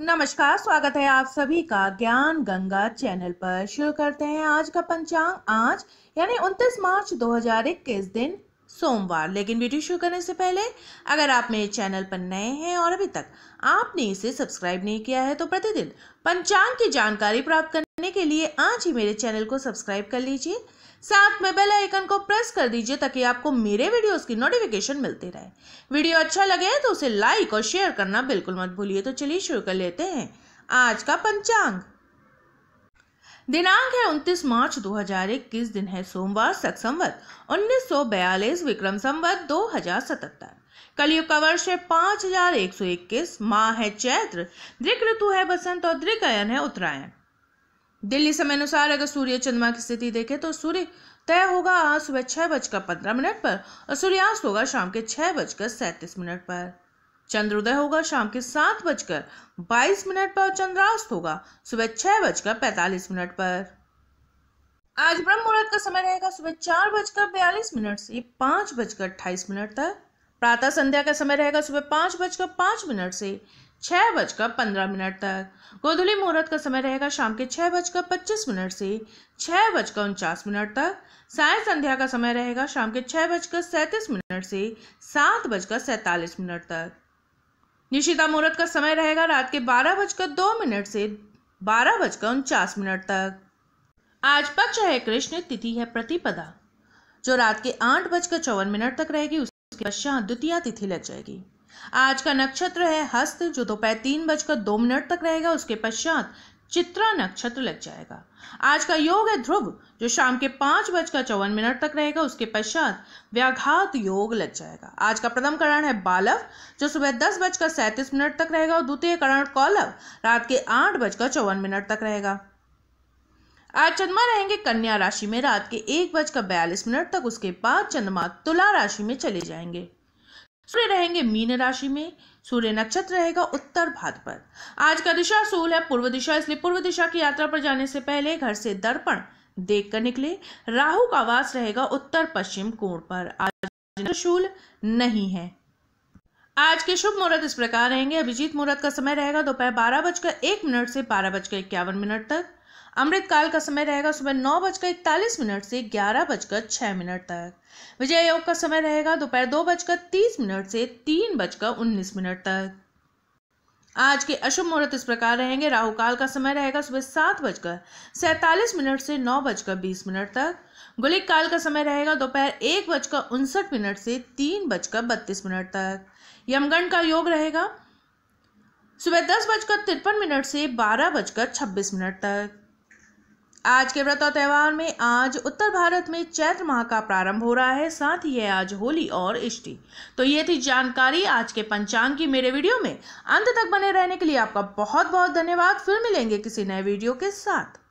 नमस्कार स्वागत है आप सभी का ज्ञान गंगा चैनल पर शुरू करते हैं आज का पंचांग आज यानी 29 मार्च 2021 दिन सोमवार लेकिन वीडियो शुरू करने से पहले अगर आप मेरे चैनल पर नए हैं और अभी तक आपने इसे सब्सक्राइब नहीं किया है तो प्रतिदिन पंचांग की जानकारी प्राप्त करने के लिए आज ही मेरे चैनल को सब्सक्राइब कर लीजिए साथ में बेल आइकन को प्रेस कर दीजिए ताकि आपको मेरे वीडियोस की नोटिफिकेशन मिलती रहे वीडियो अच्छा लगे तो उसे लाइक और शेयर करना बिल्कुल मत भूलिए तो चलिए शुरू कर लेते हैं आज का पंचांग दिनांक है 29 मार्च 2021 दिन है सोमवार सख संवत उन्नीस विक्रम संवत 2077 कलयुग का वर्ष है 5121 माह है चैत्र दृक ऋतु है बसंत और दृकायन है उत्तरायण दिल्ली समय अनुसार अगर सूर्य चंद्रमा की स्थिति देखें तो सूर्य तय होगा आज सुबह छह बजकर पंद्रह मिनट पर और सूर्यास्त होगा शाम के छह बजकर सैंतीस मिनट पर चंद्रोदय होगा शाम के सात बजकर बाईस मिनट पर और चंद्रास्त होगा सुबह छह बजकर पैंतालीस मिनट पर आज ब्रह्म मुहूर्त का समय रहेगा सुबह चार बजकर बयालीस मिनट से पांच बजकर अट्ठाईस मिनट तक प्रातः संध्या का समय रहेगा सुबह पाँच बजकर पाँच मिनट से छः बजकर पंद्रह मिनट तक गोधुली मुहूर्त का समय रहेगा शाम के छः बजकर पच्चीस मिनट से छः बजकर उनचास मिनट तक साय संध्या का समय रहेगा शाम के छः बजकर सैंतीस मिनट से सात बजकर सैंतालीस मिनट तक निशिता मुहूर्त का समय रहेगा रात के बारह बजकर दो मिनट से बारह बजकर उनचास मिनट तक आज पक्ष है कृष्ण तिथि है प्रतिपदा जो रात के आठ बजकर चौवन मिनट तक रहेगी उसकी पश्चात द्वितीय तिथि लग जाएगी आज का नक्षत्र है हस्त जो दोपहर तीन बजकर दो मिनट तक रहेगा उसके पश्चात चित्रा नक्षत्र लग जाएगा आज का योग है ध्रुव जो शाम के पांच बजकर चौवन मिनट तक रहेगा उसके पश्चात व्याघात योग लग जाएगा आज का प्रथम करण है बालव जो सुबह दस बजकर सैंतीस मिनट तक रहेगा और द्वितीय करण कौलव रात के आठ बजकर चौवन मिनट तक रहेगा आज चंद्रमा रहेंगे कन्या राशि में रात के एक बजकर बयालीस मिनट तक उसके बाद चंद्रमा तुला राशि में चले जाएंगे सूर्य रहेंगे मीन राशि में सूर्य नक्षत्र रहेगा उत्तर भाद पर आज का दिशा सूल है पूर्व दिशा इसलिए पूर्व दिशा की यात्रा पर जाने से पहले घर से दर्पण देख कर निकले राहु का वास रहेगा उत्तर पश्चिम कोण पर आज शूल नहीं है आज के शुभ मुहूर्त इस प्रकार रहेंगे अभिजीत मुहूर्त का समय रहेगा दोपहर बारह बजकर एक मिनट से बारह बजकर इक्यावन मिनट तक अमृत काल का समय रहेगा सुबह नौ बजकर इकतालीस मिनट से ग्यारह बजकर छह मिनट तक विजय योग का समय रहेगा दोपहर दो बजकर तीस मिनट से तीन बजकर उन्नीस मिनट तक आज के अशुभ मुहूर्त इस प्रकार रहेंगे राहु काल का समय रहेगा सुबह सात बजकर सैतालीस मिनट से नौ बजकर बीस मिनट तक गुलिक काल का समय रहेगा दोपहर एक बजकर उनसठ मिनट से तीन बजकर बत्तीस मिनट तक यमगण का योग रहेगा सुबह दस बजकर तिरपन मिनट से बारह बजकर छब्बीस मिनट तक आज के व्रत और त्यौहार में आज उत्तर भारत में चैत्र माह का प्रारंभ हो रहा है साथ ही है आज होली और इष्टि तो ये थी जानकारी आज के पंचांग की मेरे वीडियो में अंत तक बने रहने के लिए आपका बहुत बहुत धन्यवाद फिर मिलेंगे किसी नए वीडियो के साथ